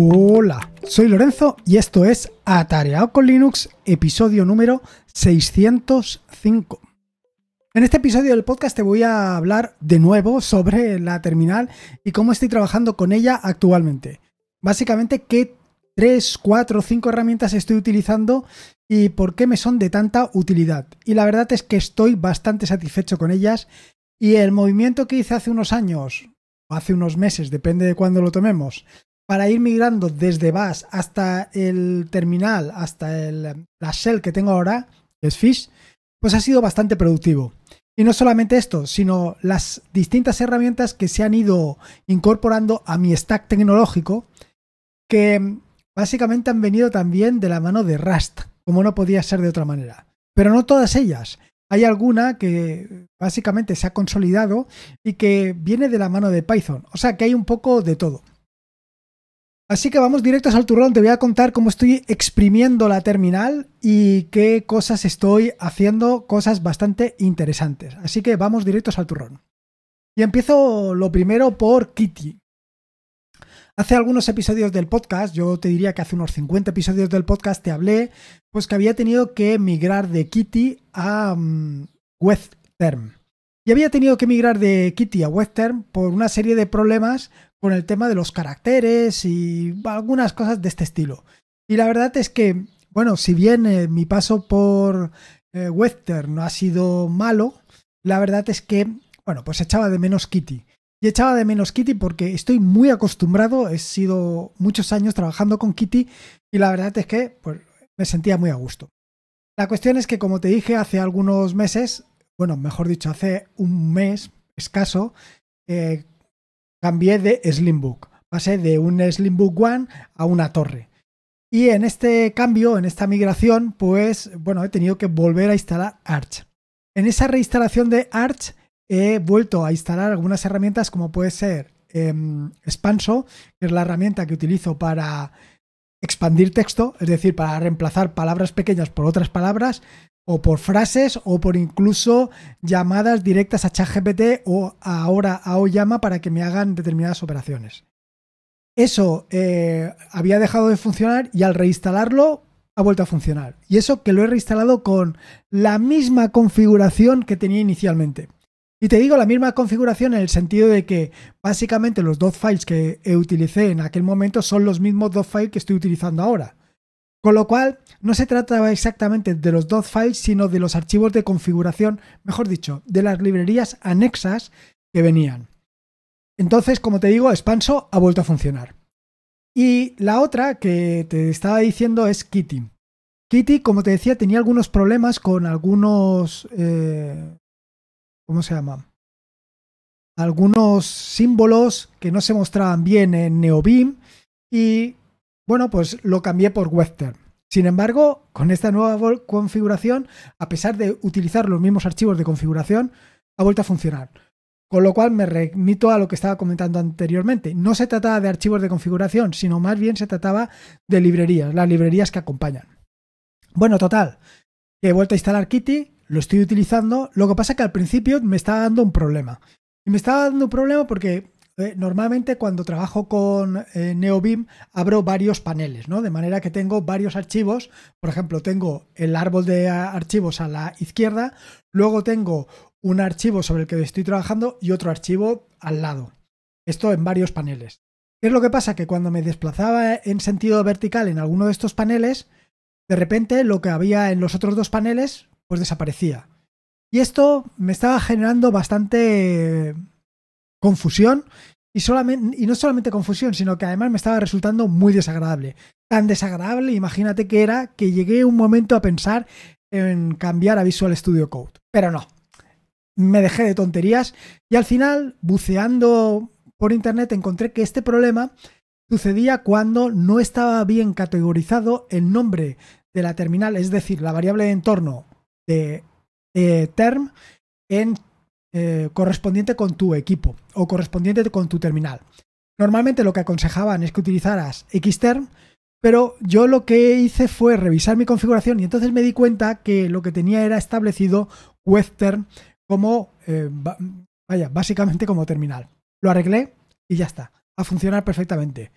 Hola, soy Lorenzo y esto es Atareado con Linux, episodio número 605. En este episodio del podcast te voy a hablar de nuevo sobre la terminal y cómo estoy trabajando con ella actualmente. Básicamente, qué 3, 4, 5 herramientas estoy utilizando y por qué me son de tanta utilidad. Y la verdad es que estoy bastante satisfecho con ellas y el movimiento que hice hace unos años, o hace unos meses, depende de cuándo lo tomemos, para ir migrando desde Bash hasta el terminal, hasta la shell que tengo ahora, que es Fish, pues ha sido bastante productivo. Y no solamente esto, sino las distintas herramientas que se han ido incorporando a mi stack tecnológico, que básicamente han venido también de la mano de Rust, como no podía ser de otra manera. Pero no todas ellas. Hay alguna que básicamente se ha consolidado y que viene de la mano de Python. O sea que hay un poco de todo. Así que vamos directos al turrón, te voy a contar cómo estoy exprimiendo la terminal y qué cosas estoy haciendo, cosas bastante interesantes. Así que vamos directos al turrón. Y empiezo lo primero por Kitty. Hace algunos episodios del podcast, yo te diría que hace unos 50 episodios del podcast te hablé, pues que había tenido que migrar de Kitty a mm, Westterm. Y había tenido que migrar de Kitty a Western por una serie de problemas con el tema de los caracteres y algunas cosas de este estilo. Y la verdad es que, bueno, si bien eh, mi paso por wester eh, Western no ha sido malo, la verdad es que, bueno, pues echaba de menos Kitty. Y echaba de menos Kitty porque estoy muy acostumbrado, he sido muchos años trabajando con Kitty y la verdad es que pues, me sentía muy a gusto. La cuestión es que, como te dije hace algunos meses, bueno, mejor dicho, hace un mes escaso, eh, cambié de Slimbook. Pasé de un Slimbook One a una torre. Y en este cambio, en esta migración, pues bueno, he tenido que volver a instalar Arch. En esa reinstalación de Arch he vuelto a instalar algunas herramientas como puede ser Expanso, em, que es la herramienta que utilizo para expandir texto, es decir, para reemplazar palabras pequeñas por otras palabras, o por frases o por incluso llamadas directas a ChatGPT o ahora a Oyama para que me hagan determinadas operaciones. Eso eh, había dejado de funcionar y al reinstalarlo ha vuelto a funcionar. Y eso que lo he reinstalado con la misma configuración que tenía inicialmente. Y te digo la misma configuración en el sentido de que básicamente los dos files que eh, utilicé en aquel momento son los mismos dos files que estoy utilizando ahora. Con lo cual, no se trataba exactamente de los dos files, sino de los archivos de configuración, mejor dicho, de las librerías anexas que venían. Entonces, como te digo, espanso ha vuelto a funcionar. Y la otra que te estaba diciendo es Kitty. Kitty, como te decía, tenía algunos problemas con algunos... Eh, ¿Cómo se llama? Algunos símbolos que no se mostraban bien en NeoBeam y bueno, pues lo cambié por Western. Sin embargo, con esta nueva configuración, a pesar de utilizar los mismos archivos de configuración, ha vuelto a funcionar. Con lo cual me remito a lo que estaba comentando anteriormente. No se trataba de archivos de configuración, sino más bien se trataba de librerías, las librerías que acompañan. Bueno, total. He vuelto a instalar Kitty, lo estoy utilizando. Lo que pasa es que al principio me estaba dando un problema. Y me estaba dando un problema porque eh, normalmente cuando trabajo con NeoBIM eh, NeoBeam abro varios paneles, ¿no? De manera que tengo varios archivos. Por ejemplo, tengo el árbol de archivos a la izquierda, luego tengo un archivo sobre el que estoy trabajando y otro archivo al lado. Esto en varios paneles. ¿Qué es lo que pasa? Que cuando me desplazaba en sentido vertical en alguno de estos paneles, de repente lo que había en los otros dos paneles, pues desaparecía. Y esto me estaba generando bastante confusión y, solamente, y no solamente confusión, sino que además me estaba resultando muy desagradable. Tan desagradable, imagínate que era que llegué un momento a pensar en cambiar a Visual Studio Code, pero no. Me dejé de tonterías y al final, buceando por internet, encontré que este problema sucedía cuando no estaba bien categorizado el nombre de la terminal, es decir, la variable de entorno de, de term en eh, correspondiente con tu equipo o correspondiente con tu terminal. Normalmente lo que aconsejaban es que utilizaras Xterm, pero yo lo que hice fue revisar mi configuración y entonces me di cuenta que lo que tenía era establecido Western como, eh, vaya, básicamente como terminal. Lo arreglé y ya está, a funcionar perfectamente.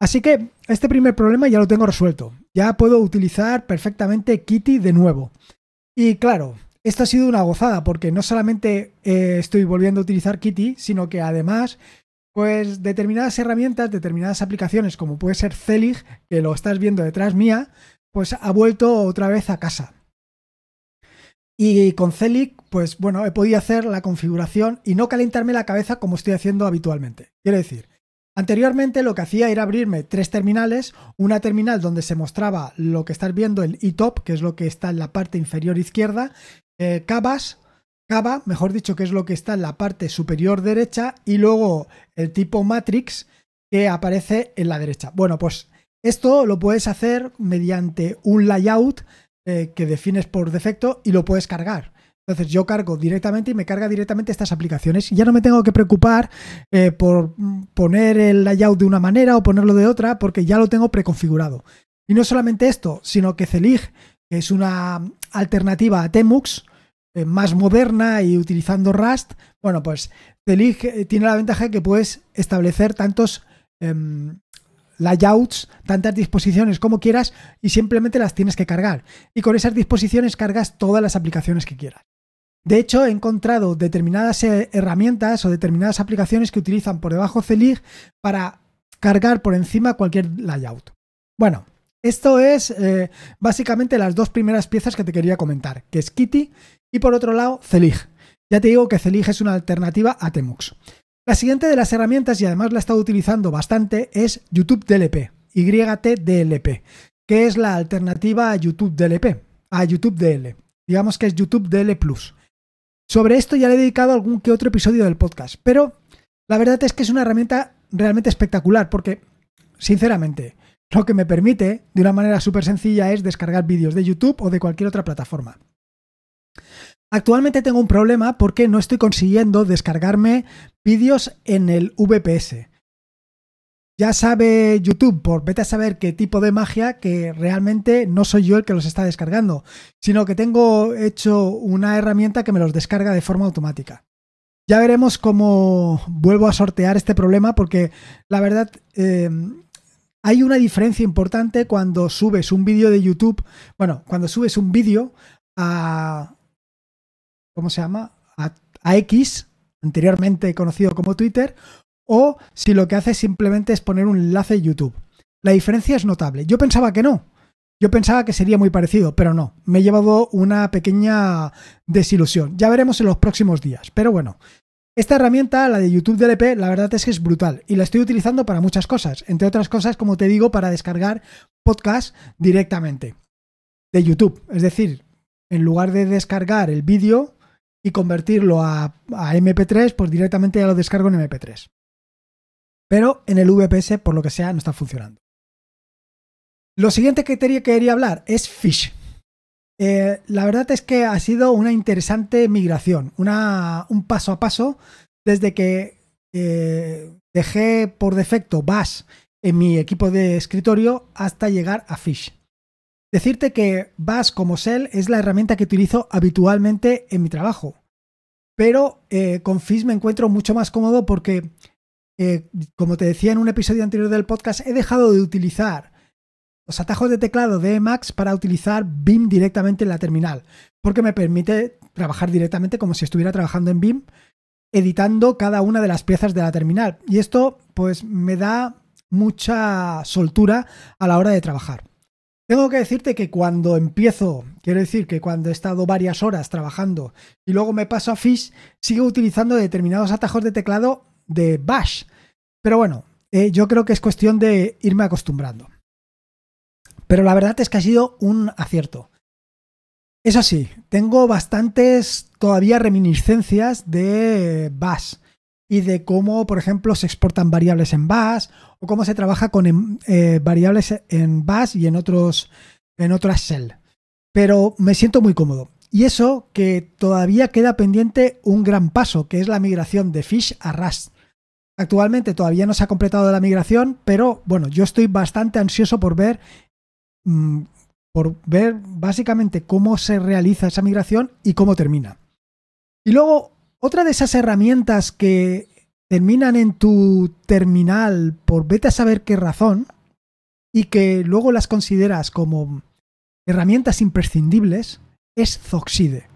Así que este primer problema ya lo tengo resuelto. Ya puedo utilizar perfectamente Kitty de nuevo. Y claro, esto ha sido una gozada porque no solamente eh, estoy volviendo a utilizar Kitty, sino que además, pues determinadas herramientas, determinadas aplicaciones, como puede ser Celig, que lo estás viendo detrás mía, pues ha vuelto otra vez a casa. Y con Celig pues bueno, he podido hacer la configuración y no calentarme la cabeza como estoy haciendo habitualmente. Quiero decir, Anteriormente lo que hacía era abrirme tres terminales, una terminal donde se mostraba lo que estás viendo, el iTop que es lo que está en la parte inferior izquierda, eh, Cava, mejor dicho, que es lo que está en la parte superior derecha, y luego el tipo Matrix que aparece en la derecha. Bueno, pues esto lo puedes hacer mediante un layout eh, que defines por defecto y lo puedes cargar. Entonces yo cargo directamente y me carga directamente estas aplicaciones. Y ya no me tengo que preocupar eh, por poner el layout de una manera o ponerlo de otra, porque ya lo tengo preconfigurado. Y no solamente esto, sino que Celig que es una alternativa a Temux, eh, más moderna y utilizando Rust, bueno, pues Celig eh, tiene la ventaja de que puedes establecer tantos em, layouts, tantas disposiciones como quieras y simplemente las tienes que cargar. Y con esas disposiciones cargas todas las aplicaciones que quieras. De hecho, he encontrado determinadas eh, herramientas o determinadas aplicaciones que utilizan por debajo Celig para cargar por encima cualquier layout. Bueno, esto es eh, básicamente las dos primeras piezas que te quería comentar, que es Kitty y por otro lado CELIG. Ya te digo que CELIG es una alternativa a Temux. La siguiente de las herramientas, y además la he estado utilizando bastante, es YouTube DLP, YTDLP, que es la alternativa a YouTube DLP, a YouTube DL. Digamos que es YouTube DL Plus. Sobre esto ya le he dedicado algún que otro episodio del podcast, pero la verdad es que es una herramienta realmente espectacular porque, sinceramente, lo que me permite, de una manera súper sencilla, es descargar vídeos de YouTube o de cualquier otra plataforma. Actualmente tengo un problema porque no estoy consiguiendo descargarme vídeos en el VPS ya sabe YouTube, por vete a saber qué tipo de magia, que realmente no soy yo el que los está descargando, sino que tengo hecho una herramienta que me los descarga de forma automática. Ya veremos cómo vuelvo a sortear este problema, porque la verdad eh, hay una diferencia importante cuando subes un vídeo de YouTube, bueno, cuando subes un vídeo a... ¿Cómo se llama? a X, anteriormente conocido como Twitter, o si lo que hace simplemente es poner un enlace YouTube. La diferencia es notable. Yo pensaba que no. Yo pensaba que sería muy parecido, pero no. Me he llevado una pequeña desilusión. Ya veremos en los próximos días. Pero bueno, esta herramienta, la de YouTube DLP, e la verdad es que es brutal y la estoy utilizando para muchas cosas. Entre otras cosas, como te digo, para descargar podcast directamente de YouTube. Es decir, en lugar de descargar el vídeo y convertirlo a, a MP3, pues directamente ya lo descargo en MP3. Pero en el VPS, por lo que sea, no está funcionando. Lo siguiente que quería hablar es Fish. Eh, la verdad es que ha sido una interesante migración, un paso a paso desde que eh, dejé por defecto Bash en mi equipo de escritorio hasta llegar a Fish. Decirte que Bash como Shell es la herramienta que utilizo habitualmente en mi trabajo, pero eh, con Fish me encuentro mucho más cómodo porque eh, como te decía en un episodio anterior del podcast, he dejado de utilizar los atajos de teclado de Emacs para utilizar BIM directamente en la terminal, porque me permite trabajar directamente como si estuviera trabajando en BIM, editando cada una de las piezas de la terminal. Y esto pues me da mucha soltura a la hora de trabajar. Tengo que decirte que cuando empiezo, quiero decir que cuando he estado varias horas trabajando y luego me paso a Fish, sigo utilizando determinados atajos de teclado de Bash. Pero bueno, eh, yo creo que es cuestión de irme acostumbrando. Pero la verdad es que ha sido un acierto. Eso sí, tengo bastantes todavía reminiscencias de Bash y de cómo, por ejemplo, se exportan variables en Bash o cómo se trabaja con em, eh, variables en Bash y en otros en otras shell. Pero me siento muy cómodo. Y eso que todavía queda pendiente un gran paso, que es la migración de Fish a Rust. Actualmente todavía no se ha completado la migración, pero bueno, yo estoy bastante ansioso por ver, mm, por ver básicamente cómo se realiza esa migración y cómo termina. Y luego, otra de esas herramientas que terminan en tu terminal por vete a saber qué razón y que luego las consideras como herramientas imprescindibles es Zoxide.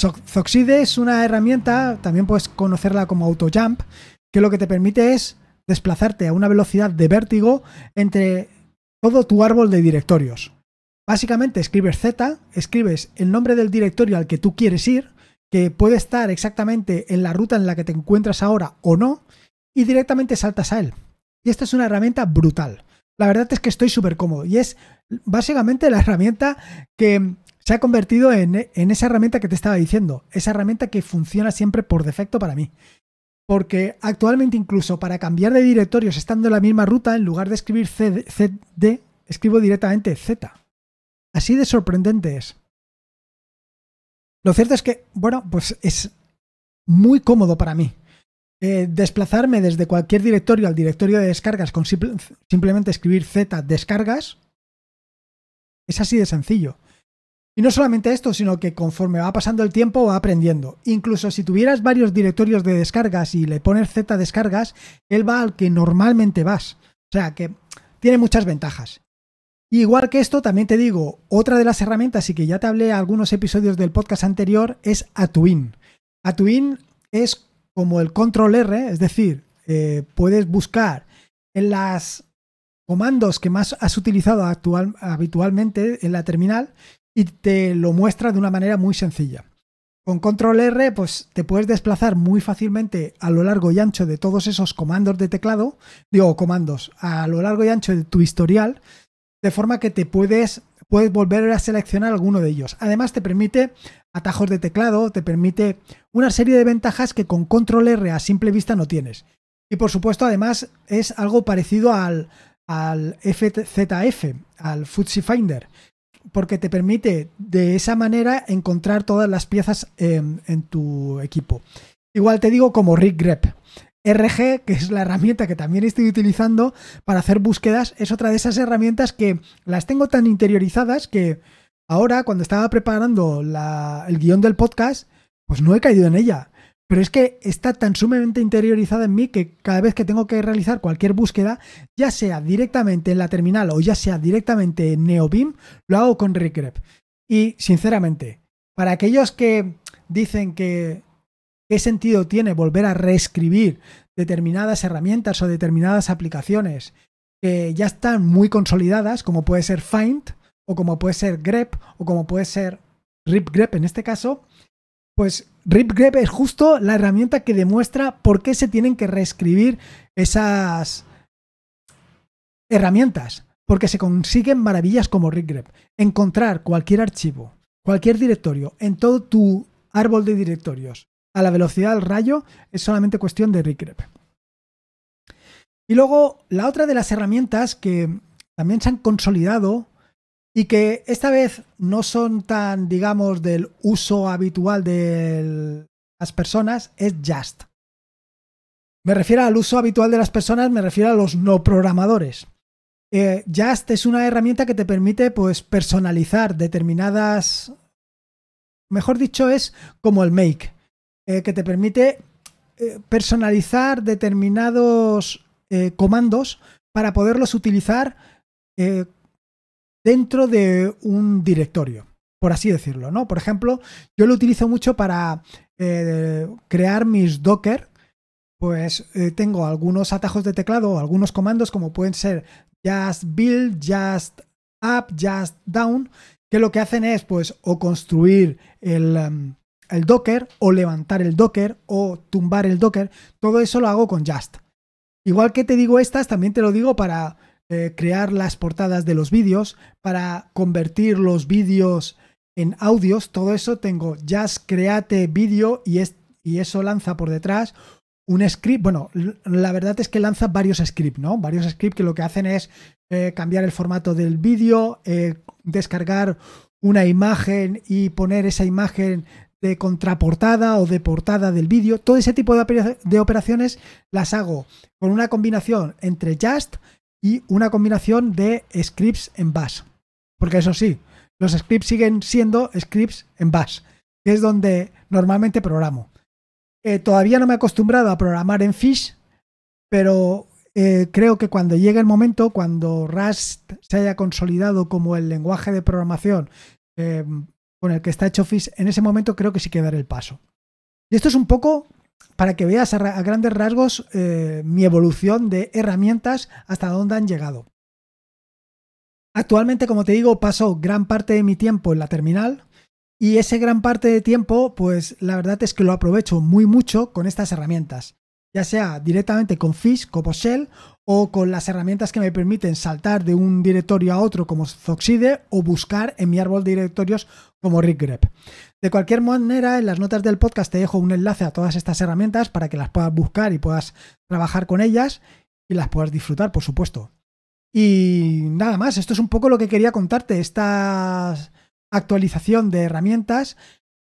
Zoxide es una herramienta, también puedes conocerla como AutoJump, que lo que te permite es desplazarte a una velocidad de vértigo entre todo tu árbol de directorios. Básicamente escribes Z, escribes el nombre del directorio al que tú quieres ir, que puede estar exactamente en la ruta en la que te encuentras ahora o no, y directamente saltas a él. Y esta es una herramienta brutal. La verdad es que estoy súper cómodo y es básicamente la herramienta que se ha convertido en, en esa herramienta que te estaba diciendo, esa herramienta que funciona siempre por defecto para mí porque actualmente incluso para cambiar de directorios estando en la misma ruta, en lugar de escribir CD, escribo directamente Z. Así de sorprendente es. Lo cierto es que, bueno, pues es muy cómodo para mí. Eh, desplazarme desde cualquier directorio al directorio de descargas con simplemente escribir Z descargas es así de sencillo. Y no solamente esto, sino que conforme va pasando el tiempo va aprendiendo. Incluso si tuvieras varios directorios de descargas y le pones Z descargas, él va al que normalmente vas. O sea que tiene muchas ventajas. igual que esto, también te digo, otra de las herramientas y que ya te hablé en algunos episodios del podcast anterior es Atuin. Atuin es como el control R, es decir, eh, puedes buscar en las comandos que más has utilizado habitualmente en la terminal y te lo muestra de una manera muy sencilla. Con control R, pues te puedes desplazar muy fácilmente a lo largo y ancho de todos esos comandos de teclado, digo comandos, a lo largo y ancho de tu historial, de forma que te puedes, puedes volver a seleccionar alguno de ellos. Además, te permite atajos de teclado, te permite una serie de ventajas que con control R a simple vista no tienes. Y por supuesto, además, es algo parecido al, al FZF, al Futsi Finder, porque te permite de esa manera encontrar todas las piezas em, en, tu equipo. Igual te digo como Rick RG, que es la herramienta que también estoy utilizando para hacer búsquedas, es otra de esas herramientas que las tengo tan interiorizadas que ahora cuando estaba preparando el guión del podcast, pues no he caído en ella. Pero es que está tan sumamente interiorizada en mí que cada vez que tengo que realizar cualquier búsqueda, ya sea directamente en la terminal o ya sea directamente en NeoBeam, lo hago con ripgrep. Y sinceramente, para aquellos que dicen que qué sentido tiene volver a reescribir determinadas herramientas o determinadas aplicaciones que ya están muy consolidadas, como puede ser Find, o como puede ser grep, o como puede ser ripgrep en este caso, pues RipGrep es justo la herramienta que demuestra por qué se tienen que reescribir esas herramientas, porque se consiguen maravillas como RipGrep. Encontrar cualquier archivo, cualquier directorio, en todo tu árbol de directorios, a la velocidad del rayo, es solamente cuestión de RipGrep. Y luego, la otra de las herramientas que también se han consolidado y que esta vez no son tan, digamos, del uso habitual de las personas, es Just. Me refiero al uso habitual de las personas, me refiero a los no programadores. Eh, Just es una herramienta que te permite pues, personalizar determinadas... Mejor dicho, es como el Make, eh, que te permite eh, personalizar determinados comandos para poderlos utilizar dentro de un directorio, por así decirlo, ¿no? Por ejemplo, yo lo utilizo mucho para eh, crear mis Docker, pues eh, tengo algunos atajos de teclado, algunos comandos como pueden ser just build, just up, just down, que lo que hacen es pues o construir el... Em, el Docker o levantar el Docker o tumbar el Docker. Todo eso lo hago con Just. Igual que te digo estas, también te lo digo para eh, crear las portadas de los vídeos, para convertir los vídeos en audios, todo eso tengo Just Create Video y, es, y eso lanza por detrás un script, bueno, la verdad es que lanza varios scripts, ¿no? Varios scripts que lo que hacen es eh, cambiar el formato del vídeo, eh, descargar una imagen y poner esa imagen de contraportada o de portada del vídeo. Todo ese tipo de operaciones las hago con una combinación entre Just, y una combinación de scripts en bash. Porque eso sí, los scripts siguen siendo scripts en bash, que es donde normalmente programo. Eh, todavía no me he acostumbrado a programar en Fish, pero eh, creo que cuando llegue el momento, cuando Rust se haya consolidado como el lenguaje de programación eh, con el que está hecho Fish, en ese momento creo que sí que daré el paso. Y esto es un poco para que veas a, grandes rasgos eh, mi evolución de herramientas hasta dónde han llegado. Actualmente, como te digo, paso gran parte de mi tiempo en la terminal y ese gran parte de tiempo, pues la verdad es que lo aprovecho muy mucho con estas herramientas, ya sea directamente con Fish como Shell o con las herramientas que me permiten saltar de un directorio a otro como Zoxide o buscar en mi árbol de directorios como RigGrep. De cualquier manera, en las notas del podcast te dejo un enlace a todas estas herramientas para que las puedas buscar y puedas trabajar con ellas y las puedas disfrutar, por supuesto. Y nada más, esto es un poco lo que quería contarte, esta actualización de herramientas.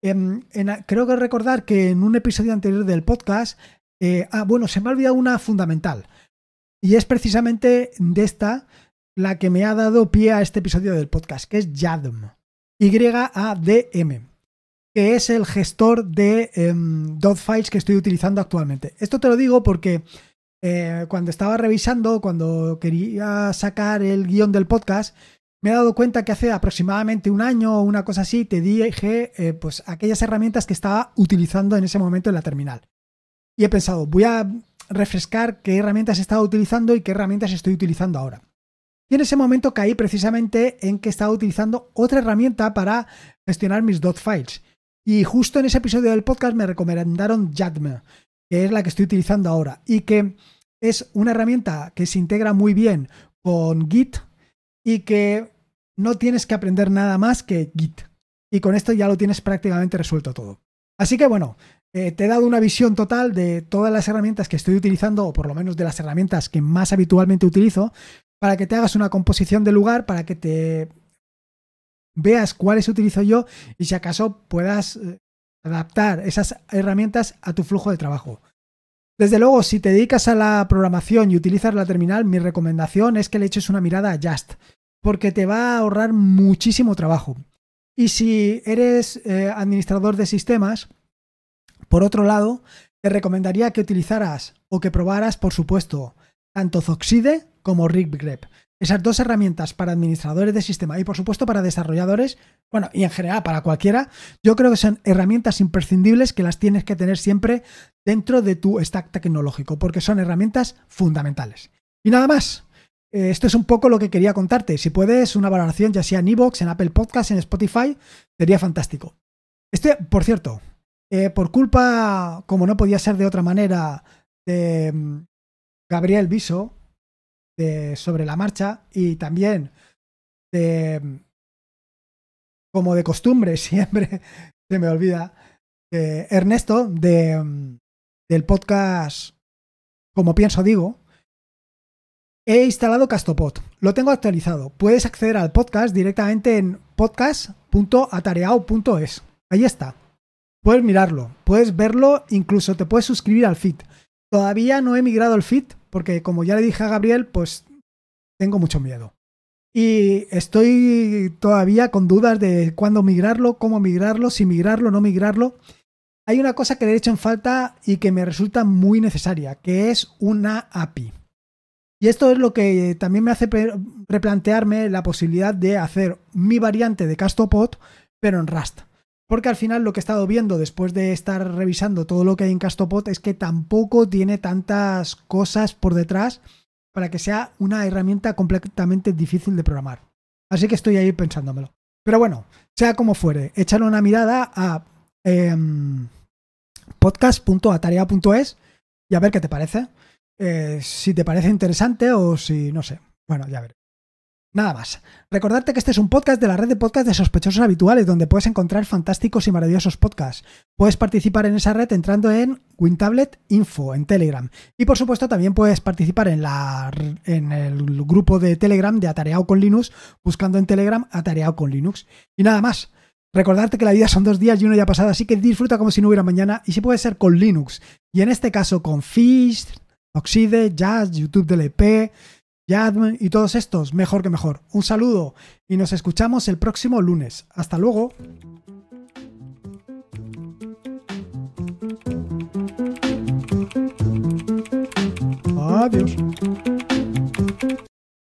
Em, creo que recordar que en un episodio anterior del podcast, eh, ah, bueno, se me ha olvidado una fundamental. Y es precisamente de esta la que me ha dado pie a este episodio del podcast, que es YADM. Y-A-D-M que es el gestor de em, dot .files que estoy utilizando actualmente. Esto te lo digo porque eh, cuando estaba revisando, cuando quería sacar el guión del podcast, me he dado cuenta que hace aproximadamente un año o una cosa así te dije eh, pues aquellas herramientas que estaba utilizando en ese momento en la terminal. Y he pensado, voy a refrescar qué herramientas estaba utilizando y qué herramientas estoy utilizando ahora. Y en ese momento caí precisamente en que estaba utilizando otra herramienta para gestionar mis dot .files y justo en ese episodio del podcast me recomendaron Jadme, que es la que estoy utilizando ahora y que es una herramienta que se integra muy bien con Git y que no tienes que aprender nada más que Git. Y con esto ya lo tienes prácticamente resuelto todo. Así que bueno, eh, te he dado una visión total de todas las herramientas que estoy utilizando, o por lo menos de las herramientas que más habitualmente utilizo, para que te hagas una composición de lugar, para que te veas cuáles utilizo yo y si acaso puedas eh, adaptar esas herramientas a tu flujo de trabajo. Desde luego, si te dedicas a la programación y utilizas la terminal, mi recomendación es que le eches una mirada a Just, porque te va a ahorrar muchísimo trabajo. Y si eres eh, administrador de sistemas, por otro lado, te recomendaría que utilizaras o que probaras, por supuesto, tanto Zoxide como RigGrep. Esas dos herramientas para administradores de sistema y por supuesto para desarrolladores, bueno, y en general para cualquiera, yo creo que son herramientas imprescindibles que las tienes que tener siempre dentro de tu stack tecnológico, porque son herramientas fundamentales. Y nada más. Eh, esto es un poco lo que quería contarte. Si puedes, una valoración ya sea en Evox, en Apple Podcast, en Spotify, sería fantástico. Este, por cierto, eh, por culpa, como no podía ser de otra manera, de mm, Gabriel Viso, sobre la marcha y también de, como de costumbre siempre se me olvida, eh, Ernesto de, del podcast Como pienso digo, he instalado Castopod. Lo tengo actualizado. Puedes acceder al podcast directamente en podcast.atareao.es. Ahí está. Puedes mirarlo, puedes verlo, incluso te puedes suscribir al feed. Todavía no he migrado el feed porque como ya le dije a Gabriel, pues tengo mucho miedo. Y estoy todavía con dudas de cuándo migrarlo, cómo migrarlo, si migrarlo, no migrarlo. Hay una cosa que le he hecho en falta y que me resulta muy necesaria, que es una API. Y esto es lo que también me hace replantearme la posibilidad de hacer mi variante de Castopod, pero en Rust. Porque al final lo que he estado viendo después de estar revisando todo lo que hay en Castopod es que tampoco tiene tantas cosas por detrás para que sea una herramienta completamente difícil de programar. Así que estoy ahí pensándomelo. Pero bueno, sea como fuere, échale una mirada a em, podcast.atarea.es y a ver qué te parece. Eh, si te parece interesante o si no sé. Bueno, ya veré. Nada más. Recordarte que este es un podcast de la red de podcasts de sospechosos habituales, donde puedes encontrar fantásticos y maravillosos podcasts. Puedes participar en esa red entrando en Wintablet Info, en Telegram. Y por supuesto también puedes participar en, la, en el grupo de Telegram de Atareado con Linux, buscando en Telegram Atareado con Linux. Y nada más. Recordarte que la vida son dos días y uno ya pasado, así que disfruta como si no hubiera mañana y si puede ser con Linux. Y en este caso con Fist, Oxide, Jazz, YouTube DLP, e y todos estos, mejor que mejor. Un saludo y nos escuchamos el próximo lunes. Hasta luego. Adiós.